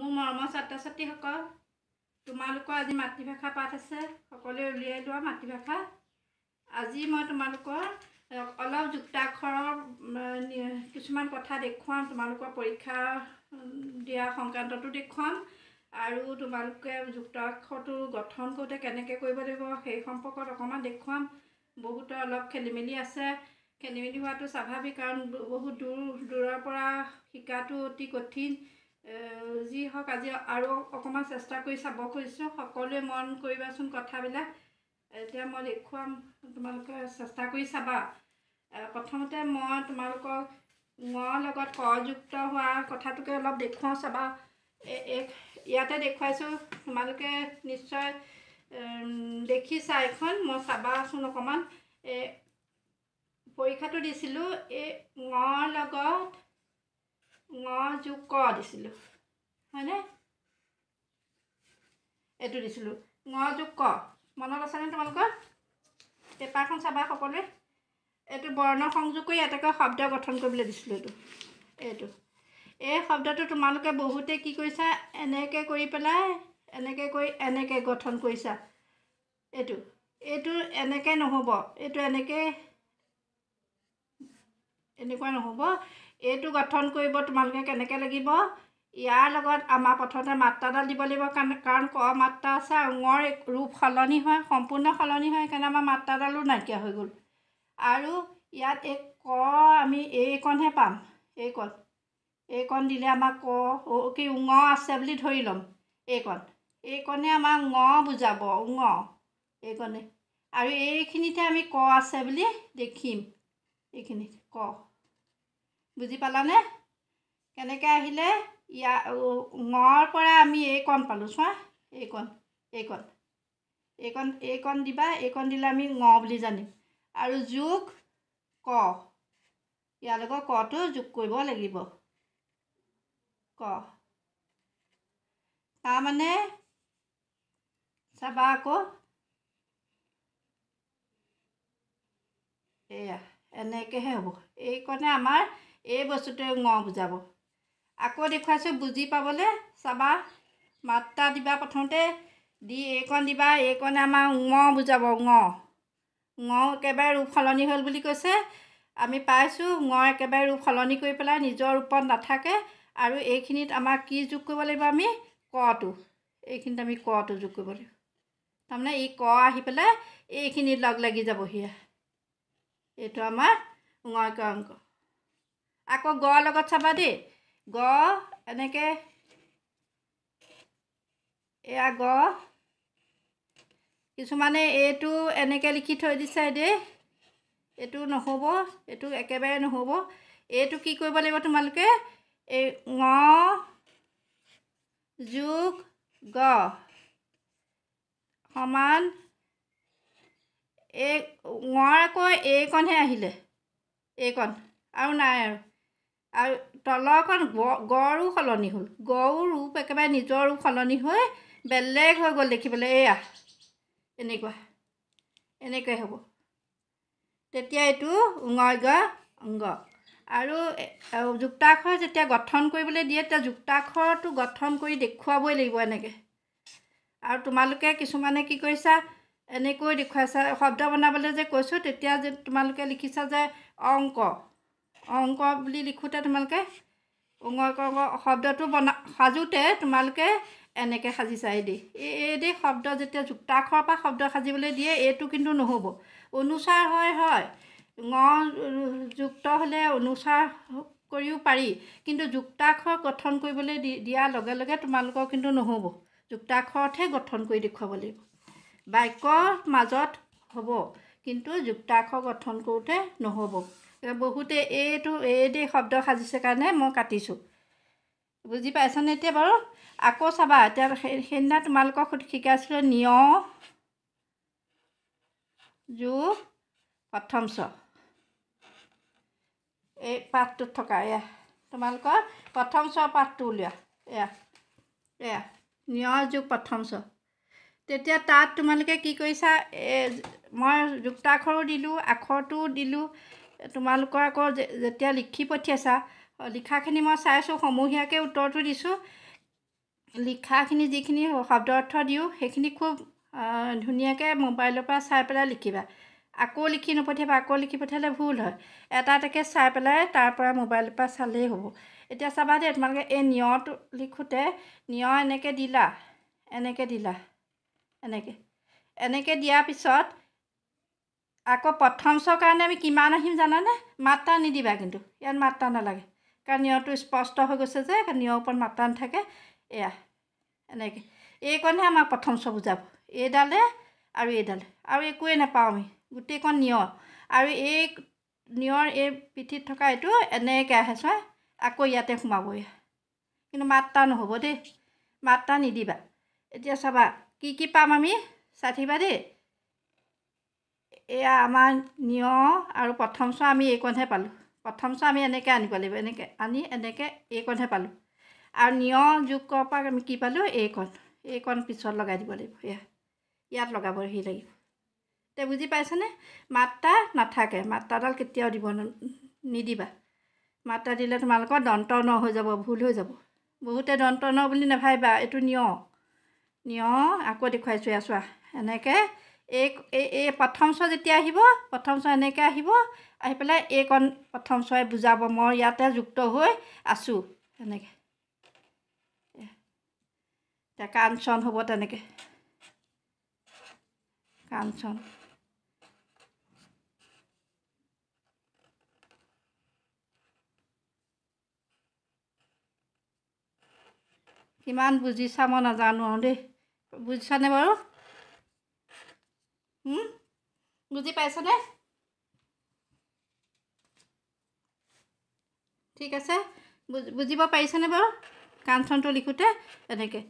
মোৰ মৰমৰ ছাত্ৰ ছাত্ৰীসকল তোমালোকৰ আজি মাতৃভাষা পাঠ আছে সকলোৱে উলিয়াই লোৱা মাতৃভাষা আজি মই তোমালোকৰ অলপ যুক্তাক্ষৰৰ কিছুমান কথা দেখুৱাম তোমালোকৰ পৰীক্ষা দিয়া সংক্ৰান্তটো দেখুৱাম আৰু তোমালোকে যুক্তাক্ষৰটো গঠন কৰোঁতে কেনেকৈ কৰিব লাগিব সেই সম্পৰ্কত অকণমান দেখুৱাম বহুতো অলপ খেলি মেলি আছে খেলি মেলি হোৱাটো স্বাভাৱিক কাৰণ বহুত দূৰ দূৰৰ পৰা শিকাটো অতি কঠিন যি হওক আজি আৰু অকণমান চেষ্টা কৰি চাব খুজিছোঁ সকলোৱে মন কৰিবাচোন কথাবিলাক এতিয়া মই দেখুৱাম তোমালোকে চেষ্টা কৰি চাবা প্ৰথমতে মই তোমালোকক মৰ লগত কযুক্ত হোৱা কথাটোকে অলপ দেখুৱাওঁ চাবা ইয়াতে দেখুৱাইছোঁ তোমালোকে নিশ্চয় দেখিছা এখন মই চাবাচোন অকণমান এই পৰীক্ষাটো দিছিলোঁ এই মৰ লগত ঙ যোগ ক দিছিলোঁ হয়নে এইটো দিছিলোঁ ঙ যোগ ক মনত আছেনে তোমালোকৰ পেপাৰখন চাবা সকলোৱে এইটো বৰ্ণ সংযোগ কৰি এটাকৈ শব্দ গঠন কৰিবলৈ দিছিলোঁ এইটো এইটো এই শব্দটো তোমালোকে বহুতে কি কৰিছা এনেকৈ কৰি পেলাই এনেকৈ কৰি এনেকৈ গঠন কৰিছা এইটো এইটো এনেকৈ নহ'ব এইটো এনেকৈ এনেকুৱা নহ'ব এইটো গঠন কৰিব তোমালোকে কেনেকৈ লাগিব ইয়াৰ লগত আমাৰ প্ৰথমতে মাত্ৰাডাল দিব লাগিব কাৰণ কাৰণ ক মাত্ৰা আছে ৰঙৰ ৰূপ সলনি হয় সম্পূৰ্ণ সলনি হয় সেইকাৰণে আমাৰ মাত্ৰাডালো নাইকিয়া হৈ গ'ল আৰু ইয়াত এই ক আমি এইকণহে পাম এইকণ এইকণ দিলে আমাৰ ক কি উঙ আছে বুলি ধৰি ল'ম এইকণ এইকণে আমাক ঙ বুজাব উঙ এইকণে আৰু এইখিনিতে আমি ক আছে বুলি দেখিম এইখিনিত ক বুজি পালানে কেনেকৈ আহিলে ইয়াৰ পৰা আমি এইকণ পালোঁ চোৱা এইকণ এইকণ এইকণ এইকণ দিবা এইকণ দিলে আমি ঙ বুলি জানিম আৰু যোগ ক ইয়াৰ লগত কটো যোগ কৰিব লাগিব ক তাৰমানে চাবা আকৌ এয়া এনেকৈহে হ'ব এইকণে আমাৰ এই বস্তুটোৱে ঙ বুজাব আকৌ দেখুৱাইছোঁ বুজি পাবলৈ চাবা মাত্ৰা দিবা প্ৰথমতে দি এইকণ দিবা এইকণে আমাৰ ঙ বুজাব ঙ ঙ একেবাৰে ৰূপ সলনি হ'ল বুলি কৈছে আমি পাইছোঁ ঙ একেবাৰে ৰূপ সলনি কৰি পেলাই নিজৰ ৰূপত নাথাকে আৰু এইখিনিত আমাৰ কি যোগ কৰিব লাগিব আমি কটো এইখিনিত আমি কটো যোগ কৰিব লাগিব তাৰমানে এই ক আহি পেলাই এইখিনিত লগ লাগি যাবহিয়া এইটো আমাৰ ঙ একে অংক আকৌ গ লগত চাবা দেই গ এনেকৈ এয়া গ কিছুমানে এইটো এনেকৈ লিখি থৈ দিছে দেই এইটো নহ'ব এইটো একেবাৰে নহ'ব এইটো কি কৰিব লাগিব তোমালোকে এই ঙ যোগ গ সমান এই ঙৰ আকৌ এইকণহে আহিলে এইকণ আৰু নাই আৰু আৰু তলৰ অকণ গ গড়ো সলনি হ'ল গঁও ৰূপ একেবাৰে নিজৰ ৰূপ সলনি হৈ বেলেগ হৈ গ'ল দেখিবলৈ এয়া এনেকুৱা এনেকৈ হ'ব তেতিয়া এইটো উঙৰ্গ অংগ আৰু যুক্তাক্ষৰ যেতিয়া গঠন কৰিবলৈ দিয়ে তেতিয়া যুক্তাক্ষৰটো গঠন কৰি দেখুৱাবই লাগিব এনেকৈ আৰু তোমালোকে কিছুমানে কি কৰিছা এনেকৈ দেখুৱাইছা শব্দ বনাবলৈ যে কৈছোঁ তেতিয়া যে তোমালোকে লিখিছা যে অংক অংক বুলি লিখোঁতে তোমালোকে অংক শব্দটো বনা সাজোঁতে তোমালোকে এনেকৈ সাজি চাই দি এইদেই শব্দ যেতিয়া যুক্তাক্ষৰৰ পৰা শব্দ সাজিবলৈ দিয়ে এইটো কিন্তু নহ'ব অনুচাৰ হয় হয় ঙ যুক্ত হ'লে অনুচাৰ কৰিও পাৰি কিন্তু যুক্তাক্ষৰ গঠন কৰিবলৈ দি দিয়াৰ লগে লগে তোমালোকৰ কিন্তু নহ'ব যুক্তাক্ষৰতহে গঠন কৰি দেখুৱাব লাগিব বাক্যৰ মাজত হ'ব কিন্তু যুক্তাক্ষৰ গঠন কৰোঁতে নহ'ব বহুতে এইটো এইদি শব্দ সাজিছে কাৰণে মই কাটিছোঁ বুজি পাইছানে এতিয়া বাৰু আকৌ চাবা এতিয়া সেইদিনা তোমালোকক শিকাইছিলোঁ নিয় যোগ প্ৰথম চ এই পাঠটোত থকা এয়া তোমালোকৰ প্ৰথম চ পাঠটো উলিওৱা এয়া এয়া নিয় যোগ প্ৰথম চ তেতিয়া তাত তোমালোকে কি কৰিছা এই মই যুক্তাক্ষৰো দিলোঁ আখৰটোও দিলোঁ তোমালোকৰ আকৌ যেতিয়া লিখি পঠিয়াইছা লিখাখিনি মই চাইছোঁ সমূহীয়াকৈ উত্তৰটো দিছোঁ লিখাখিনি যিখিনি শব্দ অৰ্থ দিওঁ সেইখিনি খুব ধুনীয়াকৈ মোবাইলৰ পৰা চাই পেলাই লিখিবা আকৌ লিখি নপঠিয়াবা আকৌ লিখি পঠিয়ালে ভুল হয় এটা এটাকৈ চাই পেলাই তাৰ পৰা মোবাইলৰ পৰা চালেই হ'ব এতিয়া চাবা দেই তোমালোকে এই নিয়টো লিখোঁতে নিয় এনেকৈ দিলা এনেকৈ দিলা এনেকৈ এনেকৈ দিয়াৰ পিছত আকৌ প্ৰথম চৰ কাৰণে আমি কিমান আহিম জানানে মাত্ৰা নিদিবা কিন্তু ইয়াত মাত্ৰা নালাগে কাৰণ নিয়টো স্পষ্ট হৈ গৈছে যে নিয়ৰ ওপৰত মাত্ৰা নাথাকে এয়া এনেকৈ এইকণহে আমাক প্ৰথম শ্ব' বুজাব এইডালে আৰু এইডালে আৰু একোৱে নাপাওঁ আমি গোটেইকণ নিয় আৰু এই নিয়ৰ এই পিঠিত থকা এইটো এনেকৈ আহে চোৱা আকৌ ইয়াতে সোমাব কিন্তু মাত্ৰা নহ'ব দেই মাত্ৰা নিদিবা এতিয়া চাবা কি কি পাম আমি চাই থাকিবা দেই এয়া আমাৰ নিয় আৰু প্ৰথম চোৱা আমি এইকণহে পালোঁ প্ৰথম চোৱা আমি এনেকৈ আনিব লাগিব এনেকৈ আনি এনেকৈ এইকণহে পালোঁ আৰু নিয় যোগ কৰ পৰা আমি কি পালোঁ এইকণ এইকণ পিছত লগাই দিব লাগিব এয়া ইয়াত লগাব সি লাগিব তে বুজি পাইছেনে মাত্ৰা নাথাকে মাত্ৰাডাল কেতিয়াও দিব নিদিবা মাত্ৰা দিলে তোমালোকৰ দন্ত ন হৈ যাব ভুল হৈ যাব বহুতে দন্ত ন বুলি নাভাবিবা এইটো নিয় নিয় আকৌ দেখুৱাইছোঁ এয়া চোৱা এনেকৈ এই এই এই প্ৰথম চোৱা যেতিয়া আহিব প্ৰথম চৰ এনেকৈ আহিব আহি পেলাই এইকণ প্ৰথম চোৱাই বুজাব মই ইয়াতে যুক্ত হৈ আছোঁ এনেকৈ এতিয়া কাঞ্চন হ'ব তেনেকৈ কাঞ্চন কিমান বুজিছা মই নাজানো আৰু দেই বুজিছানে বাৰু বুজি hm? পাইছনে ঠিক আছে বুজিব পাৰিছেনে বাৰু কাঞ্চনটো লিখোঁতে এনেকৈ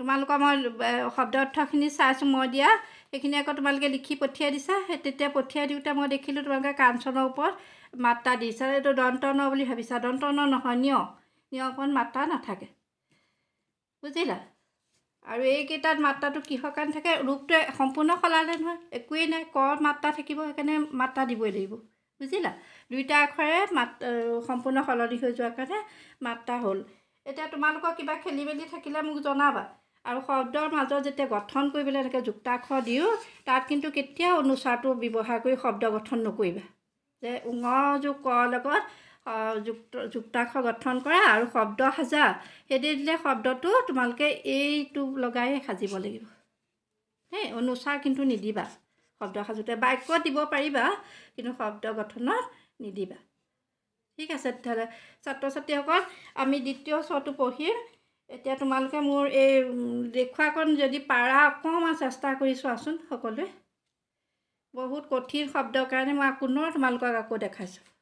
তোমালোকৰ মই শব্দ অৰ্থখিনি চাইছোঁ মই দিয়া সেইখিনি আকৌ তোমালোকে লিখি পঠিয়াই দিছা সেই তেতিয়া পঠিয়াই দিওঁতে মই দেখিলোঁ তোমালোকে কাঞ্চনৰ ওপৰত মাত্ৰা দিছা এইটো দন্ত ন বুলি ভাবিছা দন্ত ন নহয় নিয় নিয় মাত্ৰা নাথাকে বুজিলা আৰু এইকেইটাত মাত্ৰাটো কিহৰ কাৰণে থাকে ৰূপটোৱে সম্পূৰ্ণ সলালে নহয় একোৱেই নাই কৰ মাত্ৰা থাকিব সেইকাৰণে মাত্ৰা দিবই লাগিব বুজিলা দুইটা আখৰে মাত সম্পূৰ্ণ সলনি হৈ যোৱাৰ কাৰণে মাত্ৰা হ'ল এতিয়া তোমালোকৰ কিবা খেলি মেলি থাকিলে মোক জনাবা আৰু শব্দৰ মাজত যেতিয়া গঠন কৰিবলৈ এনেকৈ যুক্তাক্ষৰ দিওঁ তাত কিন্তু কেতিয়াও অনুচাৰটো ব্যৱহাৰ কৰি শব্দ গঠন নকৰিবা যে ওঙৰ যোগ কৰ লগত যুক্ত যুক্তাক্ষ গঠন কৰা আৰু শব্দ সাজা সেইদৰে দিলে শব্দটো তোমালোকে এইটো লগাই সাজিব লাগিব সেই অনুচাৰ কিন্তু নিদিবা শব্দ সাজোতে বাক্য দিব পাৰিবা কিন্তু শব্দ গঠনত নিদিবা ঠিক আছে তেতিয়াহ'লে ছাত্ৰ ছাত্ৰীসকল আমি দ্বিতীয় স্বৰটো পঢ়িম এতিয়া তোমালোকে মোৰ এই দেখুৱাকণ যদি পাৰা অকণমান চেষ্টা কৰি চোৱাচোন সকলোৱে বহুত কঠিন শব্দৰ কাৰণে মই পুনৰ তোমালোকক আকৌ দেখাইছোঁ